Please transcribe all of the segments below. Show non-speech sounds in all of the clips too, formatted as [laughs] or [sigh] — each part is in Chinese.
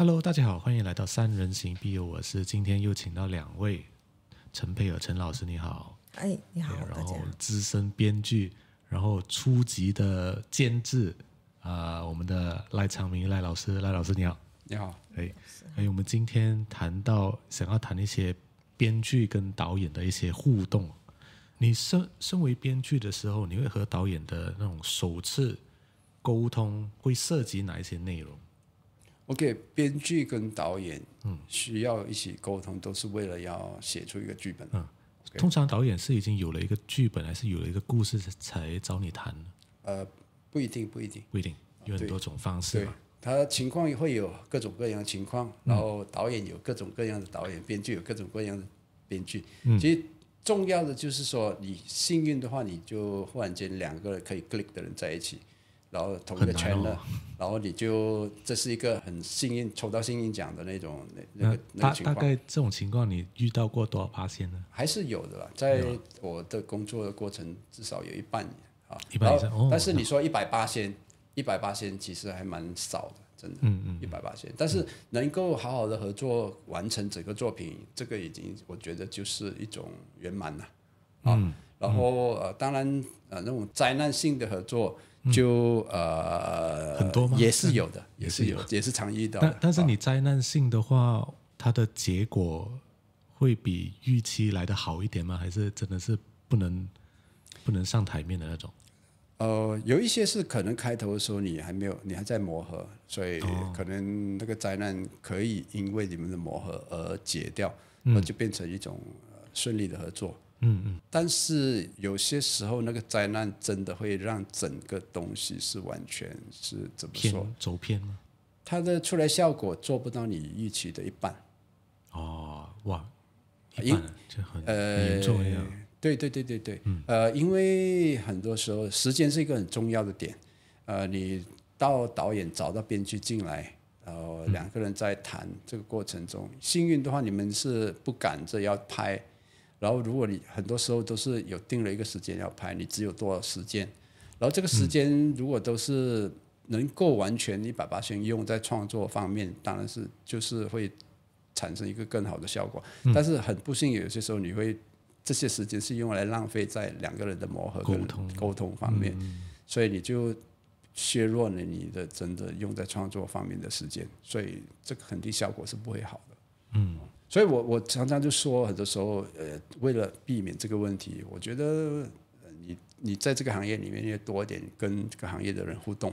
Hello，大家好，欢迎来到三人行必有我师。今天又请到两位，陈佩尔陈老师你好，哎你好，然后资深编剧，然后初级的监制啊，我们的赖长明赖老师赖老师你好，你好，哎，哎我们今天谈到想要谈一些编剧跟导演的一些互动，你身身为编剧的时候，你会和导演的那种首次沟通会涉及哪一些内容？OK，编剧跟导演，嗯，需要一起沟通，都是为了要写出一个剧本。嗯，通常导演是已经有了一个剧本，还是有了一个故事才找你谈？呃，不一定，不一定，不一定，有很多种方式嘛。他情况会有各种各样的情况，然后导演有各种各样的导演，编剧有各种各样的编剧。其实重要的就是说，你幸运的话，你就忽然间两个人可以 click 的人在一起。然后同一个圈了，然后你就这是一个很幸运抽到幸运奖的那种那那个情况。大概这种情况你遇到过多少八千呢？还是有的吧，在我的工作的过程至少有一半啊。一半以上但是你说一百八千，一百八千其实还蛮少的，真的。嗯嗯。一百八千，但是能够好好的合作完成整个作品，这个已经我觉得就是一种圆满了。嗯。然后呃，当然呃，那种灾难性的合作。就呃，很多吗？也是有的，[laughs] 也是有，也是常遇到。但但是你灾难性的话，它的结果会比预期来的好一点吗？还是真的是不能不能上台面的那种？呃，有一些是可能开头的时候你还没有，你还在磨合，所以可能那个灾难可以因为你们的磨合而解掉，那就变成一种顺利的合作。嗯嗯，但是有些时候那个灾难真的会让整个东西是完全是怎么说？走偏了，它的出来效果做不到你预期的一半。哦哇，一半这很重要。对对对对对，呃，因为很多时候时间是一个很重要的点。呃，你到导演找到编剧进来，然后两个人在谈这个过程中，幸运的话，你们是不赶着要拍。然后，如果你很多时候都是有定了一个时间要拍，你只有多少时间？然后这个时间如果都是能够完全一百八千用在创作方面，当然是就是会产生一个更好的效果。但是很不幸，有些时候你会这些时间是用来浪费在两个人的磨合、沟通沟通方面，所以你就削弱了你的真的用在创作方面的时间，所以这个肯定效果是不会好的。嗯。所以，我我常常就说，很多时候，呃，为了避免这个问题，我觉得，你你在这个行业里面要多一点跟这个行业的人互动，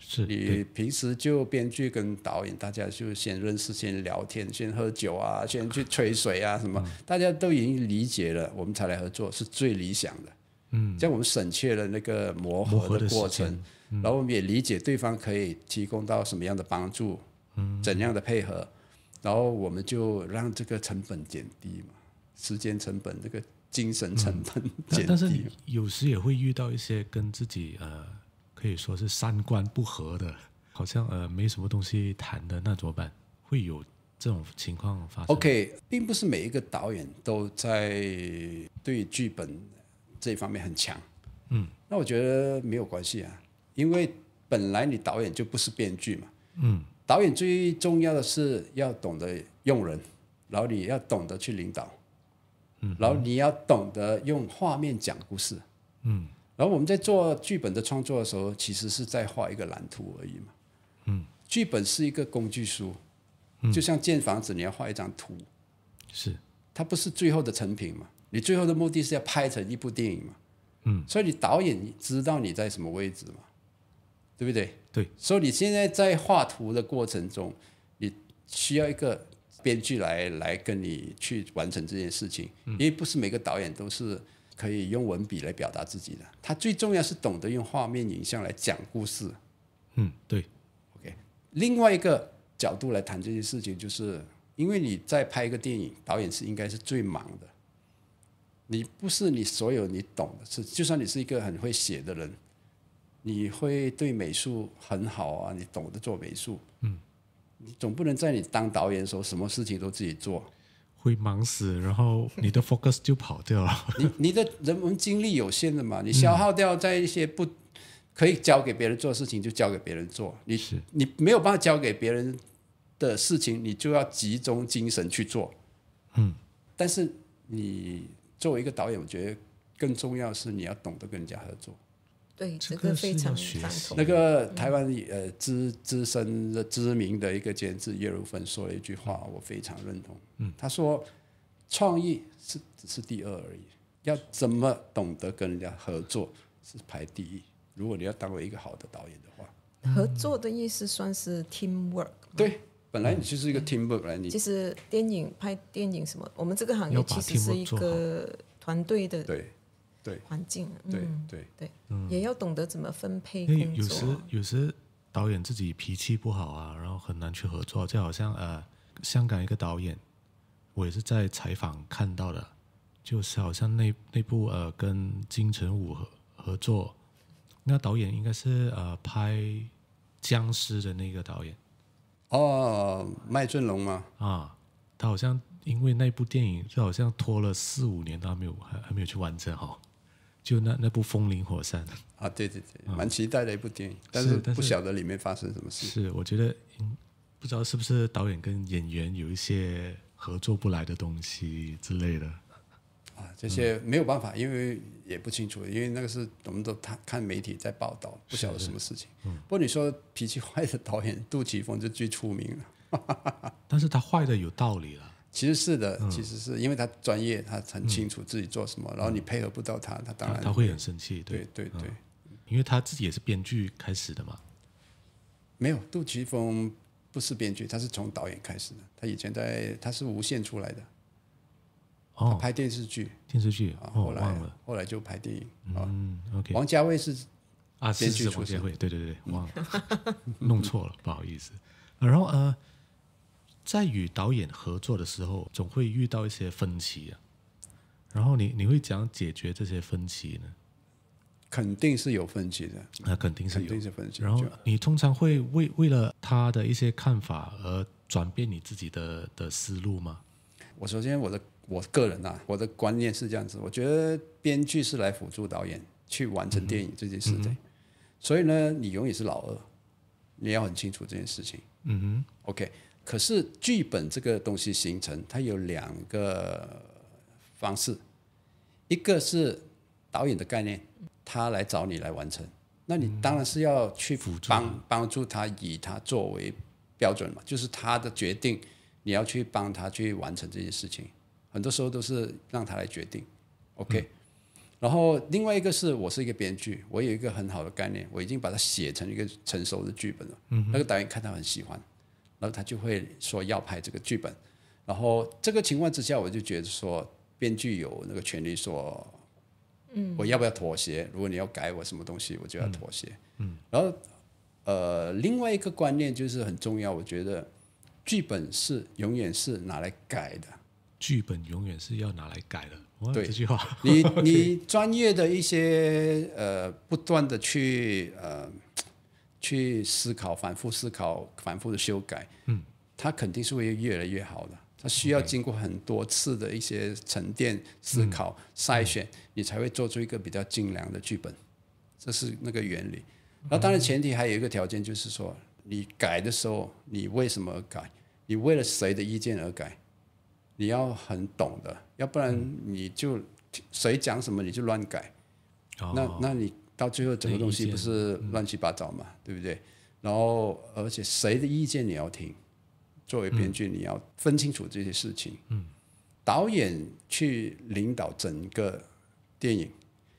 是你平时就编剧跟导演，大家就先认识，先聊天，先喝酒啊，先去吹水啊，什么，大家都已经理解了，我们才来合作，是最理想的。嗯，这样我们省去了那个磨合的过程，然后我们也理解对方可以提供到什么样的帮助，嗯，怎样的配合。然后我们就让这个成本减低嘛，时间成本、这个精神成本减低。但但是有时也会遇到一些跟自己呃可以说是三观不合的，好像呃没什么东西谈的那怎么办？会有这种情况发生？OK，并不是每一个导演都在对剧本这一方面很强。嗯，那我觉得没有关系啊，因为本来你导演就不是编剧嘛。嗯。导演最重要的是要懂得用人，然后你要懂得去领导，嗯，然后你要懂得用画面讲故事，嗯，然后我们在做剧本的创作的时候，其实是在画一个蓝图而已嘛，嗯，剧本是一个工具书，就像建房子，你要画一张图，是，它不是最后的成品嘛，你最后的目的是要拍成一部电影嘛，嗯，所以你导演知道你在什么位置嘛，对不对？对，所以你现在在画图的过程中，你需要一个编剧来来跟你去完成这件事情。因为不是每个导演都是可以用文笔来表达自己的，他最重要是懂得用画面影像来讲故事。嗯，对。OK，另外一个角度来谈这件事情，就是因为你在拍一个电影，导演是应该是最忙的。你不是你所有你懂的事，就算你是一个很会写的人。你会对美术很好啊，你懂得做美术。嗯，你总不能在你当导演的时候，什么事情都自己做，会忙死，然后你的 focus 就跑掉了。[laughs] 你你的人文精力有限的嘛，你消耗掉在一些不可以交给别人做事情，就交给别人做。你是你没有办法交给别人的事情，你就要集中精神去做。嗯，但是你作为一个导演，我觉得更重要是你要懂得跟人家合作。对，这个非常那个台湾呃，资资深的知名的一个监制叶如芬说了一句话，我非常认同。嗯，他说创意是只是第二而已，要怎么懂得跟人家合作是排第一。如果你要当为一个好的导演的话，合作的意思算是 team work。对，本来你就是一个 team work 你其实电影拍电影什么，我们这个行业其实是一个团队的。对。环境，对对对，也要懂得怎么分配。因为有时有时导演自己脾气不好啊，然后很难去合作。就好像呃，香港一个导演，我也是在采访看到的，就是好像那那部呃跟金城武合合作，那导演应该是呃拍僵尸的那个导演，哦，麦浚龙吗？啊，他好像因为那部电影，就好像拖了四五年，他没有还还没有去完成哈。就那那部《风林火山》啊，对对对，蛮期待的一部电影，但是不晓得里面发生什么事。是，我觉得不知道是不是导演跟演员有一些合作不来的东西之类的。啊，这些没有办法，因为也不清楚，因为那个是我们都看看媒体在报道，不晓得什么事情。不过你说脾气坏的导演，杜琪峰就最出名了，[laughs] 但是他坏的有道理了。其实是的，其实是因为他专业，他很清楚自己做什么，然后你配合不到他，他当然他会很生气。对对对，因为他自己也是编剧开始的嘛。没有，杜琪峰不是编剧，他是从导演开始的。他以前在他是无线出来的，哦，拍电视剧，电视剧，后来后来就拍电影。嗯，OK。王家卫是啊，编剧出卫，对对对，忘了，弄错了，不好意思。然后呃。在与导演合作的时候，总会遇到一些分歧啊。然后你你会讲解决这些分歧呢？肯定是有分歧的，那肯定是有定是分歧。然后你通常会为为了他的一些看法而转变你自己的的思路吗？我首先我的我个人啊，我的观念是这样子，我觉得编剧是来辅助导演去完成电影这件事情。所以呢，你永远是老二，你要很清楚这件事情。嗯哼，OK。可是剧本这个东西形成，它有两个方式，一个是导演的概念，他来找你来完成，那你当然是要去辅帮帮助他，以他作为标准嘛，就是他的决定，你要去帮他去完成这件事情。很多时候都是让他来决定，OK。然后另外一个是我是一个编剧，我有一个很好的概念，我已经把它写成一个成熟的剧本了，那个导演看他很喜欢。然后他就会说要拍这个剧本，然后这个情况之下，我就觉得说，编剧有那个权利说，嗯，我要不要妥协？如果你要改我什么东西，我就要妥协。嗯，然后呃，另外一个观念就是很重要，我觉得剧本是永远是拿来改的，剧本永远是要拿来改的。对这句话，你 [laughs] 你专业的一些呃，不断的去呃。去思考，反复思考，反复的修改，嗯，它肯定是会越来越好的。它需要经过很多次的一些沉淀、思考、筛选，你才会做出一个比较精良的剧本。这是那个原理。那当然，前提还有一个条件，就是说，你改的时候，你为什么改？你为了谁的意见而改？你要很懂的，要不然你就谁讲什么你就乱改。那那你。到最后，整个东西不是乱七八糟嘛，对不对？然后，而且谁的意见你要听？作为编剧，你要分清楚这些事情。嗯，导演去领导整个电影。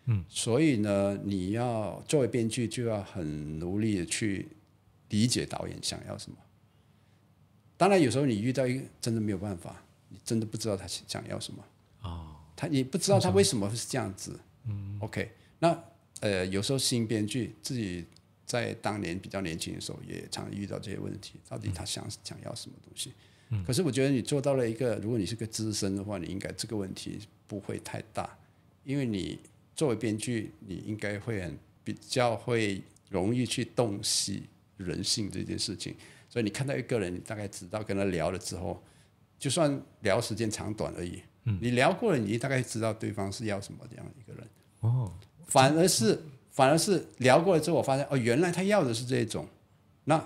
嗯，所以呢，你要作为编剧，就要很努力的去理解导演想要什么。当然，有时候你遇到一个真的没有办法，你真的不知道他想要什么哦，他你不知道他为什么会是这样子。嗯，OK，那。呃，有时候新编剧自己在当年比较年轻的时候，也常遇到这些问题。到底他想想要什么东西？嗯，可是我觉得你做到了一个，如果你是个资深的话，你应该这个问题不会太大，因为你作为编剧，你应该会很比较会容易去洞悉人性这件事情。所以你看到一个人，你大概知道跟他聊了之后，就算聊时间长短而已，嗯，你聊过了，你大概知道对方是要什么这样一个人哦。反而是，反而是聊过了之后，我发现哦，原来他要的是这种，那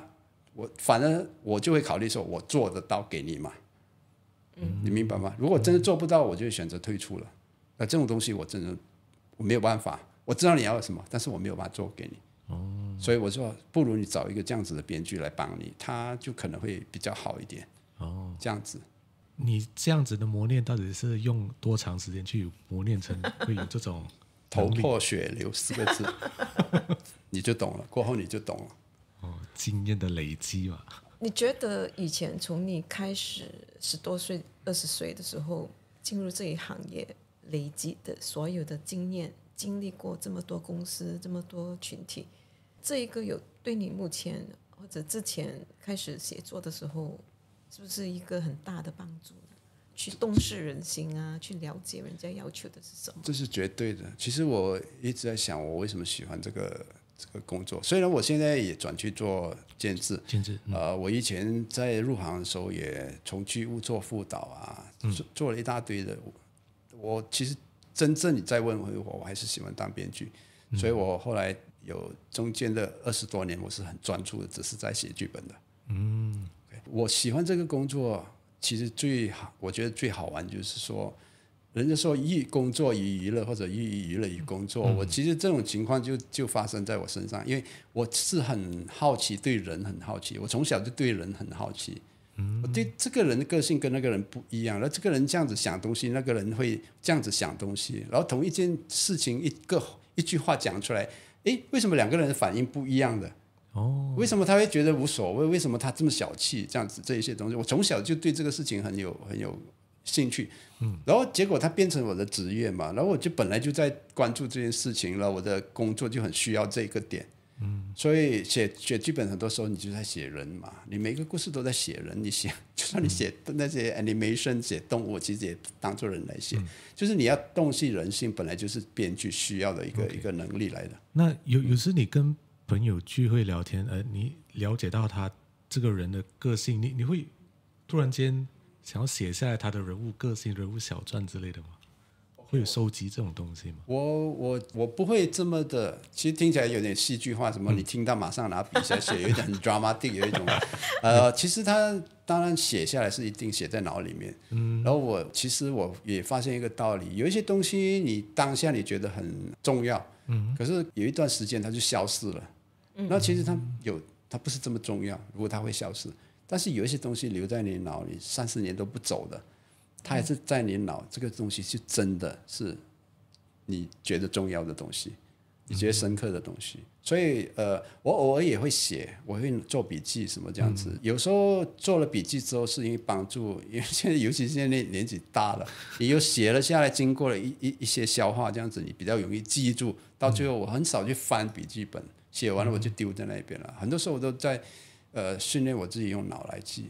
我反而我就会考虑说，我做得到给你嘛，嗯，你明白吗？如果真的做不到，我就选择退出了。那这种东西我真的我没有办法，我知道你要什么，但是我没有办法做给你。哦，所以我说，不如你找一个这样子的编剧来帮你，他就可能会比较好一点。哦，这样子，你这样子的磨练到底是用多长时间去磨练成会有这种？头破血流四个字，[laughs] 你就懂了。过后你就懂了。哦，经验的累积嘛。你觉得以前从你开始十多岁、二十岁的时候进入这一行业，累积的所有的经验，经历过这么多公司、这么多群体，这一个有对你目前或者之前开始写作的时候，是不是一个很大的帮助？去洞悉人心啊，去了解人家要求的是什么，这是绝对的。其实我一直在想，我为什么喜欢这个这个工作。虽然我现在也转去做监制，监制啊，我以前在入行的时候也从剧务做辅导啊，做做了一大堆的。我其实真正你再问回我，我还是喜欢当编剧。所以我后来有中间的二十多年，我是很专注的，只是在写剧本的。嗯，我喜欢这个工作。其实最好，我觉得最好玩就是说，人家说一工作与娱乐，或者一娱乐与工作，我其实这种情况就就发生在我身上，因为我是很好奇，对人很好奇，我从小就对人很好奇。我对这个人的个性跟那个人不一样，那这个人这样子想东西，那个人会这样子想东西，然后同一件事情一个一句话讲出来，诶，为什么两个人反应不一样的？哦，为什么他会觉得无所谓？为什么他这么小气？这样子这一些东西，我从小就对这个事情很有很有兴趣。嗯，然后结果他变成我的职业嘛，然后我就本来就在关注这件事情了。我的工作就很需要这个点。嗯，所以写写剧本很多时候你就在写人嘛，你每个故事都在写人。你写就算你写那些 animation 写动物，其实也当做人来写。就是你要洞悉人性，本来就是编剧需要的一个一个能力来的。那有有时你跟朋友聚会聊天，呃，你了解到他这个人的个性，你你会突然间想要写下来他的人物个性、人物小传之类的吗？会有收集这种东西吗？我我我不会这么的，其实听起来有点戏剧化，什么你听到马上拿笔写，写，有一种 dramatic，有一种 [laughs] 呃，其实他当然写下来是一定写在脑里面。嗯，然后我其实我也发现一个道理，有一些东西你当下你觉得很重要，嗯，可是有一段时间它就消失了，嗯，那其实它有它不是这么重要，如果它会消失，但是有一些东西留在你脑里，三四年都不走的。它还是在你脑，这个东西是真的是你觉得重要的东西，你觉得深刻的东西。所以呃，我偶尔也会写，我会做笔记什么这样子。有时候做了笔记之后，是因为帮助，因为现在尤其是现在年纪大了，你又写了下来，经过了一 [laughs] 一一些消化这样子，你比较容易记住。到最后我很少去翻笔记本，写完了我就丢在那边了。很多时候我都在呃训练我自己用脑来记。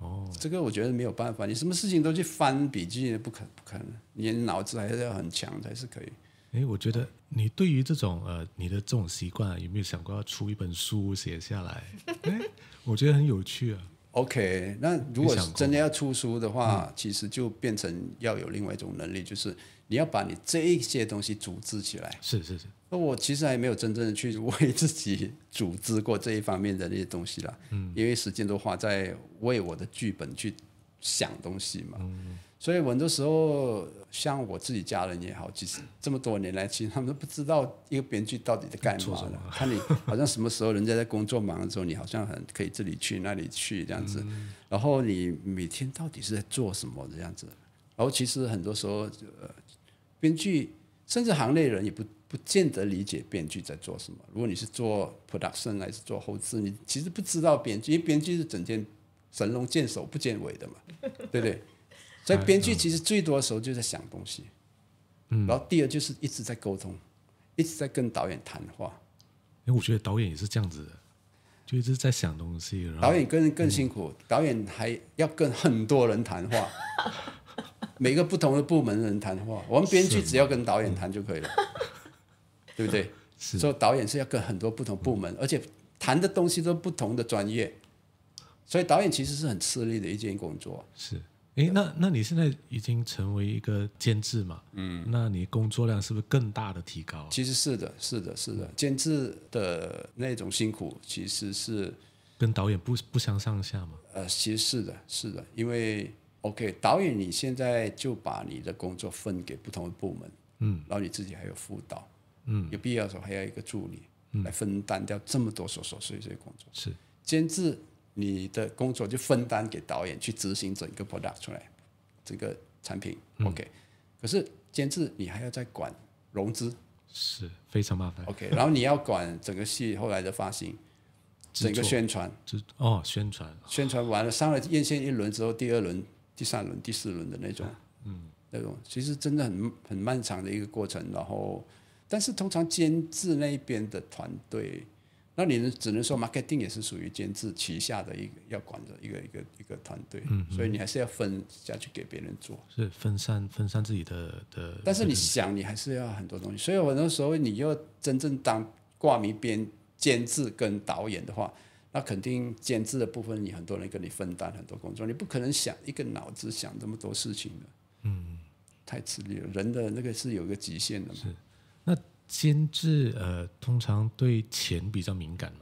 哦，这个我觉得没有办法，你什么事情都去翻笔记，不可不可能，你脑子还是要很强才是可以。哎，我觉得你对于这种呃，你的这种习惯，有没有想过要出一本书写下来？哎，[laughs] 我觉得很有趣啊。OK，那如果是真的要出书的话，其实就变成要有另外一种能力，就是。你要把你这一些东西组织起来，是是是。那我其实还没有真正的去为自己组织过这一方面的那些东西了，嗯，因为时间都花在为我的剧本去想东西嘛，嗯。所以很多时候，像我自己家人也好，其实这么多年来，其实他们都不知道一个编剧到底在干嘛的。看你好像什么时候，人家在工作忙的时候，你好像很可以这里去那里去这样子。然后你每天到底是在做什么这样子？然后其实很多时候，呃，编剧甚至行内人也不不见得理解编剧在做什么。如果你是做 production 还是做后制，你其实不知道编剧，因为编剧是整天神龙见首不见尾的嘛，对不对？所以编剧其实最多的时候就在想东西。嗯，然后第二就是一直在沟通，一直在跟导演谈话。哎，我觉得导演也是这样子，的。就一直在想东西。导演更更辛苦，导演还要跟很多人谈话。[laughs] 每个不同的部门的人谈话，我们编剧只要跟导演谈就可以了，对不对？所以导演是要跟很多不同部门，而且谈的东西都不同的专业，所以导演其实是很吃力的一件工作。是，哎，那那你现在已经成为一个监制嘛？嗯，那你工作量是不是更大的提高？其实是的，是的，是的。监制的那种辛苦，其实是跟导演不不相上下嘛。呃，其实是的，是的，因为。OK，导演，你现在就把你的工作分给不同的部门，嗯，然后你自己还有辅导，嗯，有必要的时候还要一个助理，嗯，来分担掉这么多琐琐碎碎工作。是，监制，你的工作就分担给导演去执行整个 product 出来，这个产品 OK，可是监制你还要再管融资，是非常麻烦 OK，然后你要管整个戏后来的发行，整个宣传，哦，宣传，宣传完了上了院线一轮之后，第二轮。第三轮、第四轮的那种，嗯，那种其实真的很很漫长的一个过程。然后，但是通常监制那边的团队，那你只能说 marketing 也是属于监制旗下的一个要管的一个一个一个团队，嗯，所以你还是要分下去给别人做，是分散分散自己的的。但是你想，你还是要很多东西。所以我那时候你又真正当挂名编监制跟导演的话。那肯定监制的部分，你很多人跟你分担很多工作，你不可能想一个脑子想这么多事情的，嗯，太吃力了。人的那个是有一个极限的嘛。是，那监制呃，通常对钱比较敏感嘛？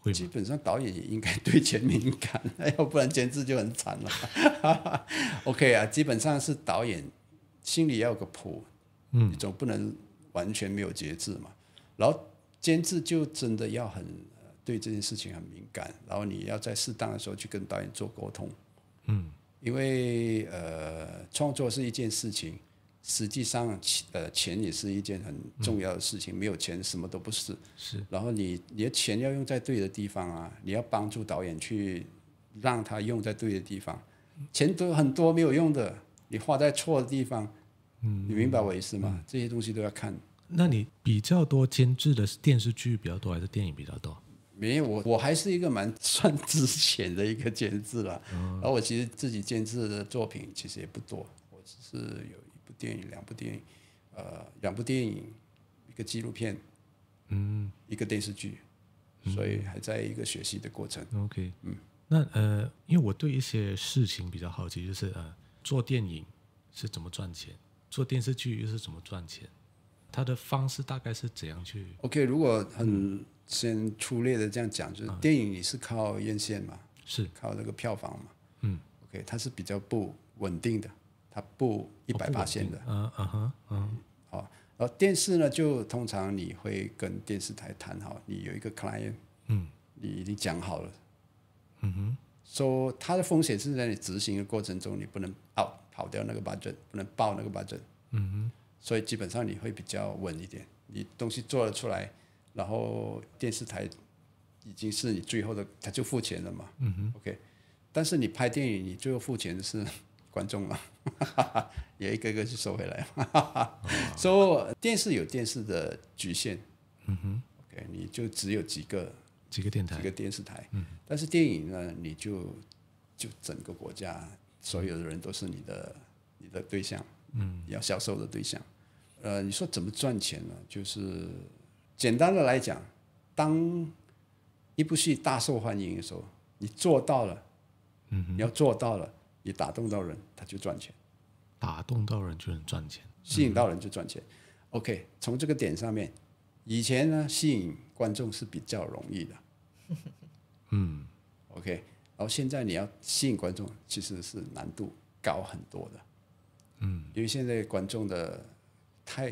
会。基本上导演也应该对钱敏感，要 [laughs] 不然监制就很惨了。[laughs] OK 啊，基本上是导演心里要有个谱，嗯，总不能完全没有节制嘛。然后监制就真的要很。对这件事情很敏感，然后你要在适当的时候去跟导演做沟通。嗯，因为呃，创作是一件事情，实际上，呃，钱也是一件很重要的事情。没有钱什么都不是。是。然后你你的钱要用在对的地方啊，你要帮助导演去让他用在对的地方。钱都很多没有用的，你花在错的地方。嗯，你明白我意思吗？这些东西都要看。那你比较多监制的是电视剧比较多还是电影比较多？没我我还是一个蛮 [laughs] 算之前的一个监制了，而我其实自己监制的作品其实也不多，我只是有一部电影、两部电影，呃，两部电影，一个纪录片，嗯，一个电视剧，所以还在一个学习的过程。OK，嗯，那呃，因为我对一些事情比较好奇，就是呃，做电影是怎么赚钱，做电视剧又是怎么赚钱，它的方式大概是怎样去？OK，如果很。先粗略的这样讲，就是电影也是靠院线嘛，是靠那个票房嘛。嗯，OK，它是比较不稳定的，它不一百八线的。嗯啊嗯，好。而电视呢，就通常你会跟电视台谈，好，你有一个 client，嗯，你已经讲好了，嗯哼，说它的风险是在你执行的过程中，你不能 out 跑掉那个 budget，不能爆那个 budget。嗯哼，所以基本上你会比较稳一点，你东西做得出来。然后电视台已经是你最后的，他就付钱了嘛。嗯哼，OK。但是你拍电影，你最后付钱的是观众啊，[laughs] 也一个个去收回来。所以电视有电视的局限。嗯哼，OK。你就只有几个几个电台，几个电视台。嗯。但是电影呢，你就就整个国家所有的人都是你的你的对象，嗯，要销售的对象。呃，你说怎么赚钱呢？就是。简单的来讲，当一部戏大受欢迎的时候，你做到了，嗯，你要做到了，你打动到人，他就赚钱。打动到人就能赚钱，吸引到人就赚钱。OK，从这个点上面，以前呢吸引观众是比较容易的，[laughs] 嗯，OK，然后现在你要吸引观众其实是难度高很多的，嗯，因为现在观众的太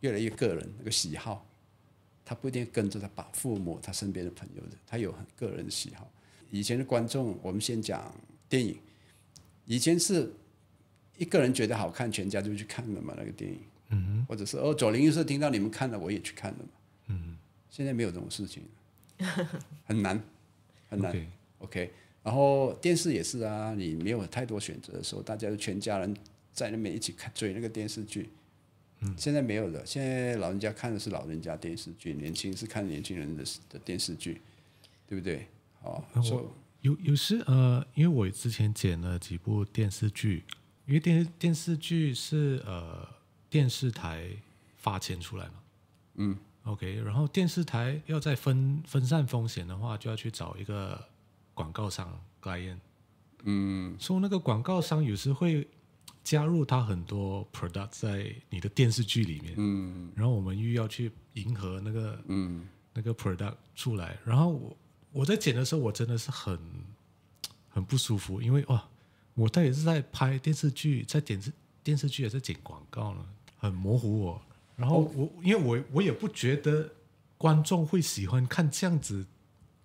越来越个人那个喜好。他不一定跟着他，把父母、他身边的朋友的，他有很个人喜好。以前的观众，我们先讲电影，以前是一个人觉得好看，全家就去看了嘛。那个电影，嗯或者是哦左邻右舍听到你们看了，我也去看了嘛。嗯，现在没有这种事情，[laughs] 很难，很难。OK，然后电视也是啊，你没有太多选择的时候，大家就全家人在那边一起看追那个电视剧。现在没有了。现在老人家看的是老人家电视剧，年轻是看年轻人的的电视剧，对不对？哦，有有时呃，因为我之前剪了几部电视剧，因为电电视剧是呃电视台发钱出来嘛，嗯，OK，然后电视台要在分分散风险的话，就要去找一个广告商来演，嗯，说那个广告商有时会。加入他很多 product 在你的电视剧里面，嗯，然后我们又要去迎合那个，嗯，那个 product 出来。然后我我在剪的时候，我真的是很很不舒服，因为哇，我到也是在拍电视剧，在剪视电视剧还是剪广告呢，很模糊我。然后我因为我我也不觉得观众会喜欢看这样子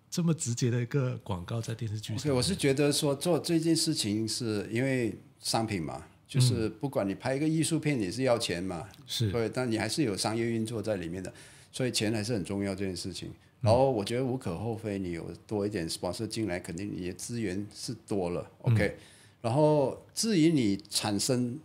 这么直接的一个广告在电视剧。上。我是觉得说做这件事情是因为商品嘛。就是不管你拍一个艺术片也是要钱嘛，是，对，但你还是有商业运作在里面的，所以钱还是很重要这件事情。然后我觉得无可厚非，你有多一点 sponsor 进来，肯定你的资源是多了。OK，然后至于你产生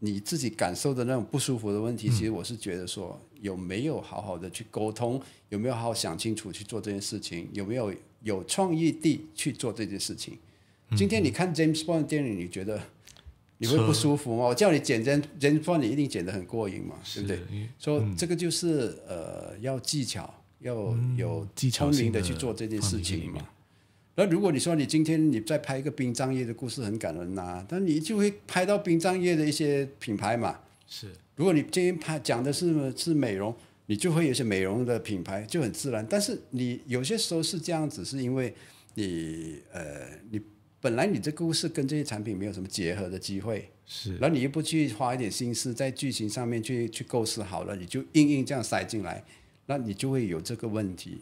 你自己感受的那种不舒服的问题，其实我是觉得说有没有好好的去沟通，有没有好好想清楚去做这件事情，有没有有创意地去做这件事情。今天你看 James Bond 电影，你觉得？你会不舒服吗？我叫你剪剪剪发，你一定剪得很过瘾嘛，对不对？说这个就是呃，要技巧，要有聪明的去做这件事情嘛。那如果你说你今天你再拍一个殡葬业的故事很感人呐，但你就会拍到殡葬业的一些品牌嘛。是，如果你今天拍讲的是是美容，你就会有些美容的品牌就很自然。但是你有些时候是这样子，是因为你呃你。本来你这故事跟这些产品没有什么结合的机会，是，然后你又不去花一点心思在剧情上面去去构思好了，你就硬硬这样塞进来，那你就会有这个问题。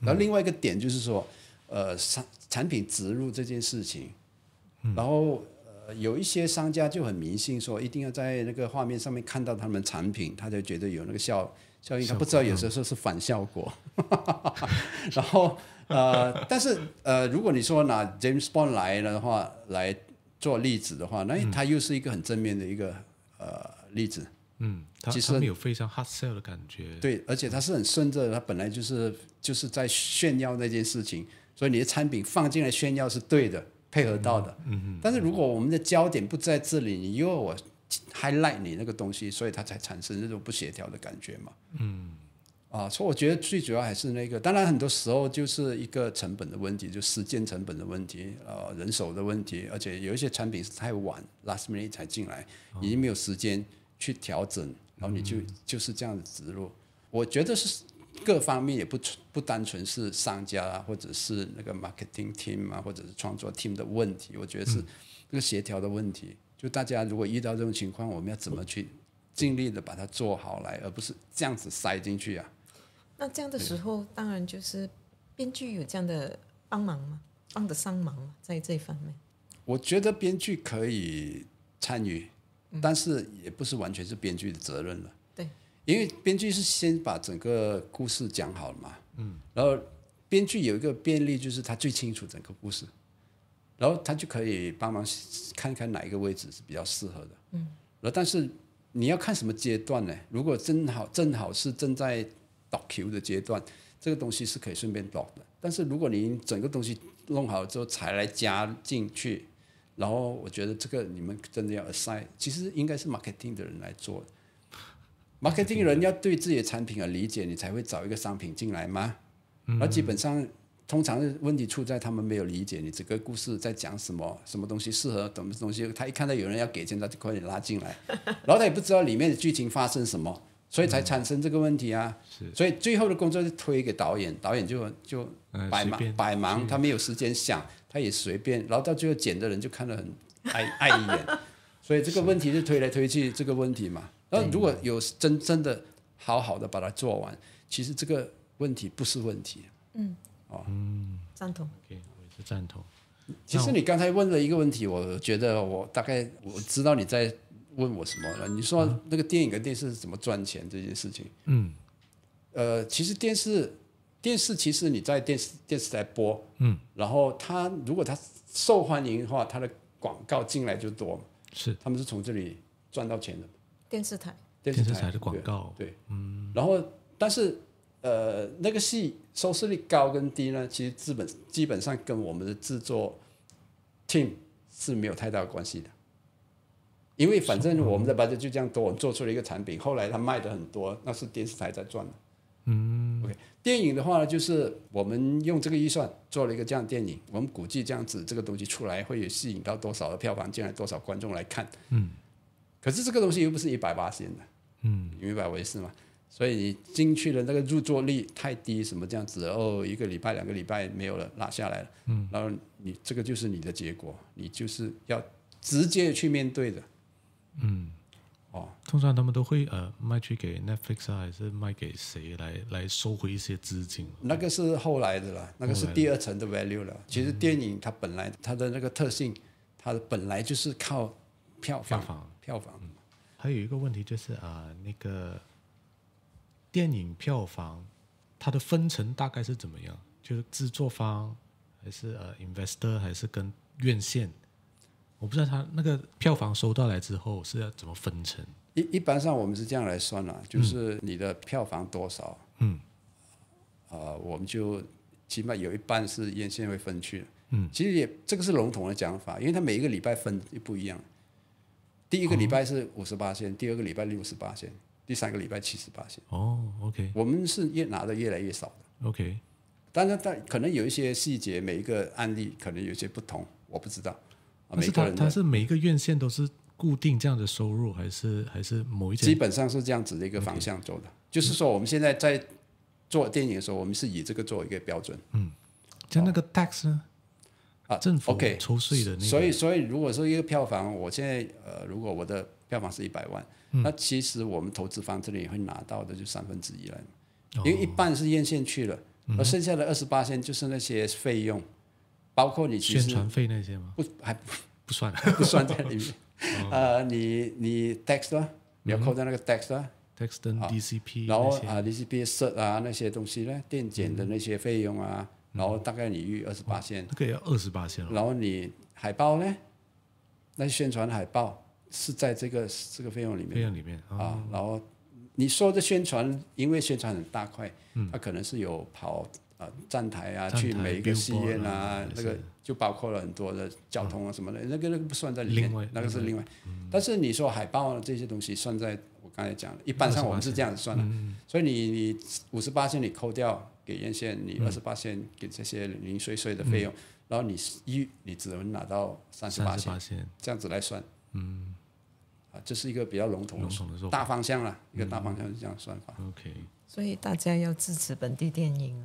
然后另外一个点就是说，呃，产产品植入这件事情，然后呃，有一些商家就很迷信，说一定要在那个画面上面看到他们产品，他才觉得有那个效效应，他不知道有时候是反效果，[laughs] 然后。呃，但是呃，如果你说拿 James Bond 来的话来做例子的话，那它又是一个很正面的一个呃例子。嗯，它他们有非常 hot sell 的感觉。对，而且它是很顺着，它本来就是就是在炫耀那件事情，所以你的产品放进来炫耀是对的，配合到的。嗯嗯。但是如果我们的焦点不在这里，你又我 highlight 你那个东西，所以它才产生这种不协调的感觉嘛。嗯。啊，所以我觉得最主要还是那个，当然很多时候就是一个成本的问题，就时间成本的问题，呃，人手的问题，而且有一些产品是太晚，last minute 才进来，已经没有时间去调整，然后你就就是这样子植入。我觉得是各方面也不不单纯是商家啊，或者是那个 marketing team 啊，或者是创作 team 的问题，我觉得是那个协调的问题。就大家如果遇到这种情况，我们要怎么去尽力的把它做好来，而不是这样子塞进去啊？那这样的时候，当然就是编剧有这样的帮忙吗？帮得上忙吗？在这方面，我觉得编剧可以参与，但是也不是完全是编剧的责任了。对，因为编剧是先把整个故事讲好了嘛，嗯，然后编剧有一个便利，就是他最清楚整个故事，然后他就可以帮忙看看哪一个位置是比较适合的，嗯。然后但是你要看什么阶段呢？如果正好正好是正在 block Q 的阶段，这个东西是可以顺便 block 的。但是如果你整个东西弄好之后才来加进去，然后我觉得这个你们真的要 assign，其实应该是 marketing 的人来做。marketing 人要对自己的产品有理解，你才会找一个商品进来吗？那基本上通常问题出在他们没有理解你这个故事在讲什么，什么东西适合什么东西。他一看到有人要给钱，他就快点拉进来，然后他也不知道里面的剧情发生什么。所以才产生这个问题啊！所以最后的工作是推给导演，导演就就百忙百忙，他没有时间想，他也随便，然后到最后剪的人就看得很碍碍 [laughs] 眼，所以这个问题是推来推去这个问题嘛？那如果有真真的好好的把它做完，其实这个问题不是问题。嗯，哦，嗯，赞同。OK，我也是赞同。其实你刚才问了一个问题，我觉得我大概我知道你在。问我什么了？你说那个电影跟电视是怎么赚钱这件事情？嗯，呃，其实电视电视其实你在电视电视台播，嗯，然后它如果它受欢迎的话，它的广告进来就多。是，他们是从这里赚到钱的。电视台，电视台的广告，对，嗯。然后，但是呃，那个戏收视率高跟低呢？其实资本基本上跟我们的制作 team 是没有太大关系的。因为反正我们的班子就这样多，我们做出了一个产品，后来它卖的很多，那是电视台在赚的。嗯，OK，电影的话呢，就是我们用这个预算做了一个这样电影，我们估计这样子这个东西出来会有吸引到多少的票房进来，多少观众来看。嗯，可是这个东西又不是一百八线的。嗯，明白我意思吗？所以你进去的那个入座率太低，什么这样子哦，一个礼拜两个礼拜没有了，拉下来了。嗯，然后你这个就是你的结果，你就是要直接去面对的。嗯，哦，通常他们都会呃卖去给 Netflix 还是卖给谁来来收回一些资金？那个是后来的了，那个是第二层的 value 了。其实电影它本来它的那个特性，它本来就是靠票房票房。还有一个问题就是啊，那个电影票房它的分成大概是怎么样？就是制作方还是呃 investor 还是跟院线？我不知道他那个票房收到来之后是要怎么分成？一一般上我们是这样来算啦，就是你的票房多少，嗯，啊，我们就起码有一半是院线会分去，嗯，其实也这个是笼统的讲法，因为它每一个礼拜分又不一样，第一个礼拜是五十八线，第二个礼拜六十八线，第三个礼拜七十八线。哦，OK，我们是越拿的越来越少的，OK，当然但可能有一些细节，每一个案例可能有些不同，我不知道。不是他，他是每一个院线都是固定这样的收入，还是还是某一种，基本上是这样子的一个方向走的，就是说我们现在在做电影的时候，我们是以这个作为一个标准。嗯，就那个 tax 啊，政府 OK 抽税的。那个。所以，所以如果说一个票房，我现在呃，如果我的票房是一百万，那其实我们投资方这里也会拿到的就三分之一了，因为一半是院线去了，而剩下的二十八线就是那些费用。包括你，宣传费那些吗？不，还不不算，[laughs] 不算在里面。呃，你你 tax 啊，你要扣在那个 tax 啊，tax 跟 DCP，然后啊 DCP 设啊那些东西呢，电检的那些费用啊，然后大概你预二十八线，这个要二十八线然后你海报呢？那宣传海报是在这个这个费用里面，费用里面啊。然后你说的宣传，因为宣传很大块，它可能是有跑。呃站台啊，去每一个戏院啊，那个就包括了很多的交通啊什么的，那个那个不算在里面，那个是另外。但是你说海报这些东西算在，我刚才讲的，一般上我们是这样子算的，所以你你五十八线你扣掉给院线，你二十八线给这些零碎碎的费用，然后你一你只能拿到三十八线这样子来算。嗯，啊，这是一个比较笼统统的大方向了，一个大方向是这样算法。OK，所以大家要支持本地电影哦。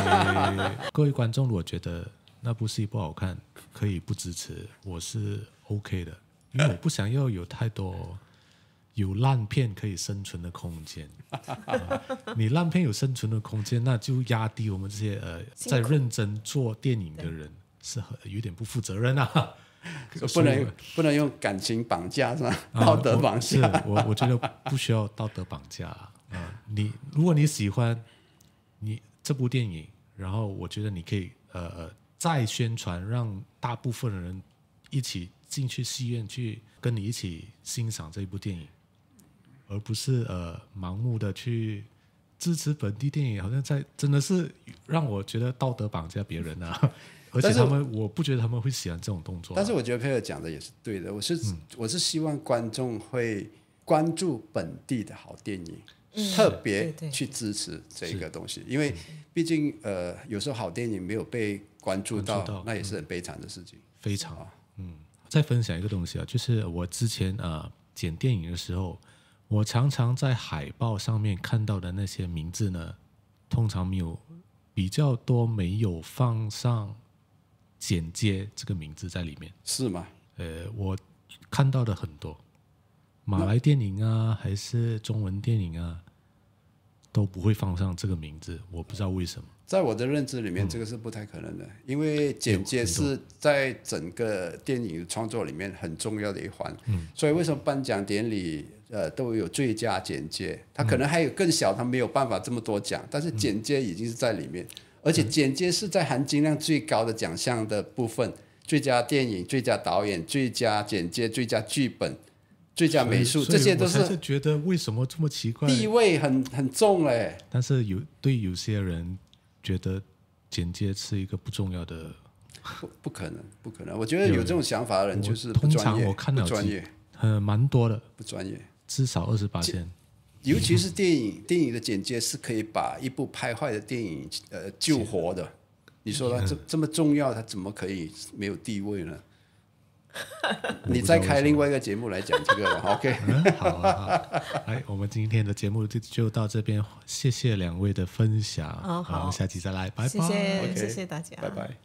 [laughs] 各位观众，我觉得那部戏不好看，可以不支持，我是 OK 的，因为我不想要有太多 [laughs] 有烂片可以生存的空间。[laughs] 你烂片有生存的空间，那就压低我们这些呃在认真做电影的人是很有点不负责任啊，不能不能用感情绑架是吧？道德绑架？我我觉得不需要道德绑架啊。你如果你喜欢你。这部电影，然后我觉得你可以呃呃再宣传，让大部分的人一起进去戏院去跟你一起欣赏这一部电影，而不是呃盲目的去支持本地电影。好像在真的是让我觉得道德绑架别人啊！[laughs] 而且他们，我不觉得他们会喜欢这种动作。但是我觉得佩尔讲的也是对的，我是我是希望观众会关注本地的好电影。特别去支持这个东西，因为毕竟呃，有时候好电影没有被关注到，那也是很悲惨的事情。非常嗯，再分享一个东西啊，就是我之前呃剪电影的时候，我常常在海报上面看到的那些名字呢，通常没有比较多没有放上简介这个名字在里面。是吗？呃，我看到的很多马来电影啊，还是中文电影啊。都不会放上这个名字，我不知道为什么。在我的认知里面，这个是不太可能的，因为剪接是在整个电影创作里面很重要的一环。嗯，所以为什么颁奖典礼呃都有最佳剪接？他可能还有更小，他没有办法这么多奖，但是剪接已经是在里面，而且剪接是在含金量最高的奖项的部分：最佳电影、最佳导演、最佳剪接、最佳剧本。最佳美术，这些都是觉得为什么这么奇怪？地位很很重哎。但是有对有些人觉得剪接是一个不重要的，不可能不可能。我觉得有这种想法的人就是通常我看到专业，很蛮多的不专业，至少二十八千。尤其是电影，电影的剪接是可以把一部拍坏的电影呃救活的。你说他这这么重要，他怎么可以没有地位呢？[laughs] 你再开另外一个节目来讲这个了 o k 好啊，好，来，我们今天的节目就就到这边，谢谢两位的分享，我们下期再来，拜拜，谢谢大家，拜拜。